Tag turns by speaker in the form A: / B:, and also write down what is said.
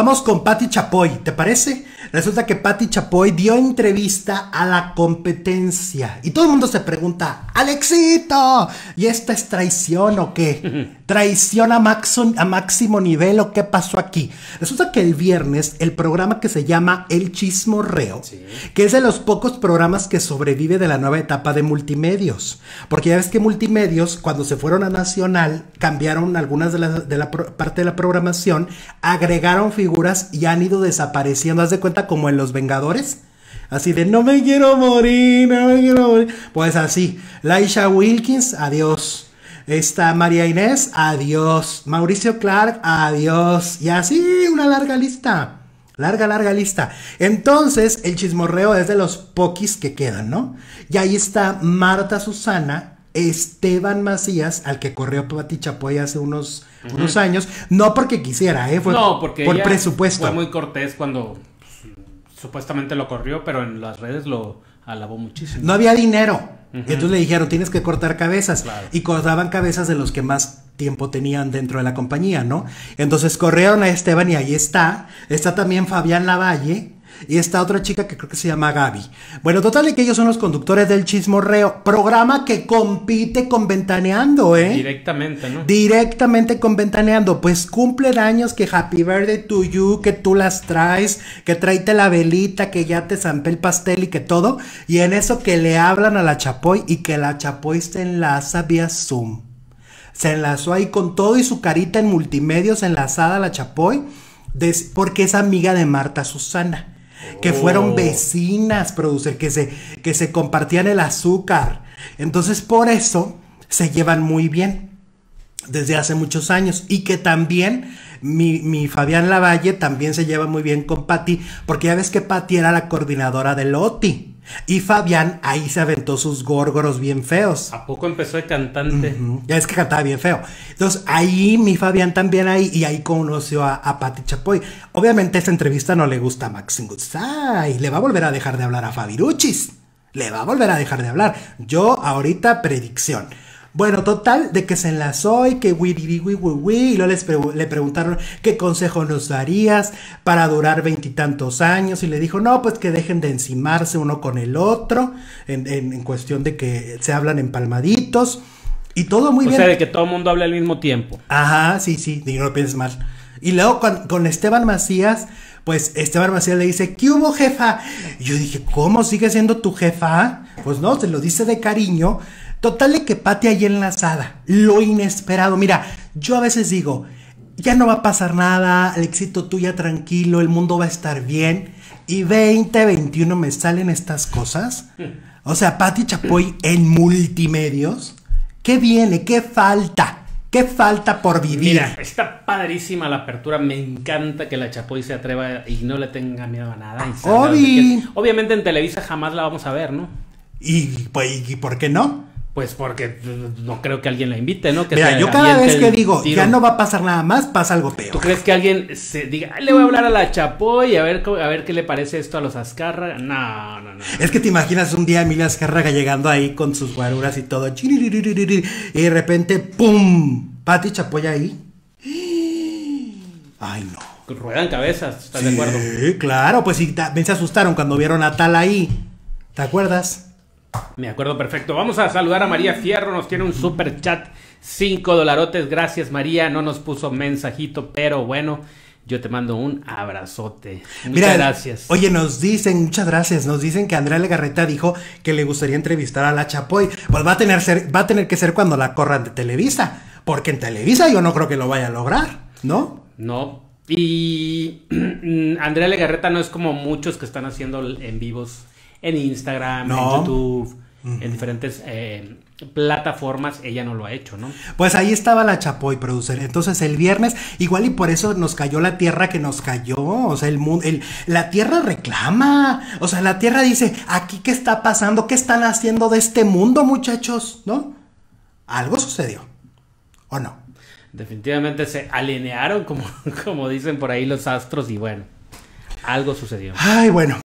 A: Vamos con Patti Chapoy, ¿te parece? Resulta que Patti Chapoy dio entrevista a la competencia y todo el mundo se pregunta, Alexito, ¿y esta es traición o qué? traición a, a máximo nivel o qué pasó aquí. Resulta que el viernes el programa que se llama El Chismorreo, Reo, que es de los pocos programas que sobrevive de la nueva etapa de multimedios, porque ya ves que multimedios cuando se fueron a Nacional cambiaron algunas de la, parte de la programación, agregaron figuras y han ido desapareciendo, haz de cuenta como en Los Vengadores. Así de no me quiero morir, no me quiero morir. Pues así, Laisha Wilkins, adiós. Está María Inés, adiós. Mauricio Clark, adiós. Y así una larga lista. Larga, larga lista. Entonces, el chismorreo es de los poquis que quedan, ¿no? Y ahí está Marta Susana, Esteban Macías, al que corrió Pati Chapoy hace unos, unos años. No porque quisiera, ¿eh? no, porque por presupuesto. Fue
B: muy cortés cuando supuestamente lo corrió, pero en las redes lo alabó muchísimo. No había dinero entonces le
A: dijeron, tienes que cortar cabezas. Y cortaban cabezas de los que más tiempo tenían dentro de la compañía, ¿no? Entonces corrieron a Esteban y ahí está. Está también Fabián Lavalle, y esta otra chica que creo que se llama Gaby. Bueno, total y que ellos son los conductores del Chismorreo, programa que compite con Ventaneando, ¿eh?
B: Directamente, ¿no?
A: Directamente con Ventaneando, pues cumplen años que happy birthday to you, que tú las traes, que traíte la velita, que ya te zampé el pastel y que todo, y en eso que le hablan a la Chapoy y que la Chapoy se enlaza vía Zoom. Se enlazó ahí con todo y su carita en multimedios enlazada a la Chapoy, porque es amiga de Marta Susana que fueron oh. vecinas, producer, que se, compartían el azúcar. Entonces, por eso se llevan muy bien desde hace muchos años y que también mi, Fabián Lavalle también se lleva muy bien con Patti. porque ya ves que Patty era la coordinadora de Loti. Y Fabián ahí se aventó sus górgoros bien feos. ¿A
B: poco empezó el cantante?
A: Ya es que cantaba bien feo. Entonces ahí mi Fabián también ahí y ahí conoció a, a Patti Chapoy. Obviamente esta entrevista no le gusta a Maxim Gutsai. Le va a volver a dejar de hablar a Fabiruchis. Le va a volver a dejar de hablar. Yo ahorita predicción. Bueno, total, de que se enlazó y que y luego le preguntaron qué consejo nos darías para durar veintitantos años y le dijo, no, pues que dejen de encimarse uno con el otro, en, en, cuestión de que se hablan empalmaditos y todo muy bien. O sea, de que todo el mundo hable al mismo tiempo. Ajá, sí, sí, y no lo pienses mal. Y luego con, con, Esteban Macías, pues Esteban Macías le dice, ¿qué hubo jefa? Y yo dije, ¿cómo sigue siendo tu jefa? Pues no, se lo dice de cariño, Total de que Pati ahí enlazada. Lo inesperado. Mira, yo a veces digo, ya no va a pasar nada, el éxito tuya tranquilo, el mundo va a estar bien. Y 2021 me salen estas cosas. O sea, Pati Chapoy en multimedios. ¿Qué viene? ¿Qué falta? ¿Qué falta por vivir? Mira,
B: está padrísima la apertura. Me encanta que la Chapoy se atreva y no le tenga miedo a nada. obviamente en Televisa jamás la vamos a ver, ¿no? ¿Y, pues, ¿y por qué no? Pues porque no creo que alguien la invite, ¿no? Que Mira, yo cada vez que digo, ya no
A: va a pasar nada más, pasa algo peor. ¿Tú crees que alguien se diga, le voy a
B: hablar a la Chapoy a ver, a ver qué le parece esto a los Azcárraga? No, no, no.
A: Es que te imaginas un día Emilio Azcárraga llegando ahí con sus guaruras y todo, y de repente, ¡pum! Pati Chapoy ahí. Ay, no.
B: Ruedan cabezas, ¿estás de acuerdo?
A: Sí, claro, pues sí, también se asustaron cuando vieron a Tal ahí. ¿Te acuerdas?
B: Me acuerdo perfecto. Vamos a saludar a María Fierro, nos tiene un super chat, 5 dolarotes. Gracias María, no nos puso mensajito, pero bueno. Yo te mando un abrazote. Muchas Mira, gracias. Oye,
A: nos dicen, muchas gracias, nos dicen que Andrea Legarreta dijo que le gustaría entrevistar a la Chapoy. Pues va a tener, va a tener que ser cuando la corran de Televisa, porque en Televisa yo no creo que lo vaya a lograr,
B: ¿no? No. Y Andrea Legarreta no es como muchos que están haciendo en vivos en Instagram, en YouTube, en diferentes eh, plataformas, ella no lo ha hecho, ¿no?
A: Pues ahí estaba la Chapoy producer. Entonces el viernes, igual y por eso nos cayó la tierra que nos cayó. O sea, el mundo, la tierra reclama. O sea, la tierra dice, aquí qué está pasando, qué están haciendo de este mundo, muchachos, ¿no? Algo sucedió. ¿O no?
B: Definitivamente se alinearon, como, como dicen por ahí los astros, y bueno, algo sucedió.
A: Ay, bueno,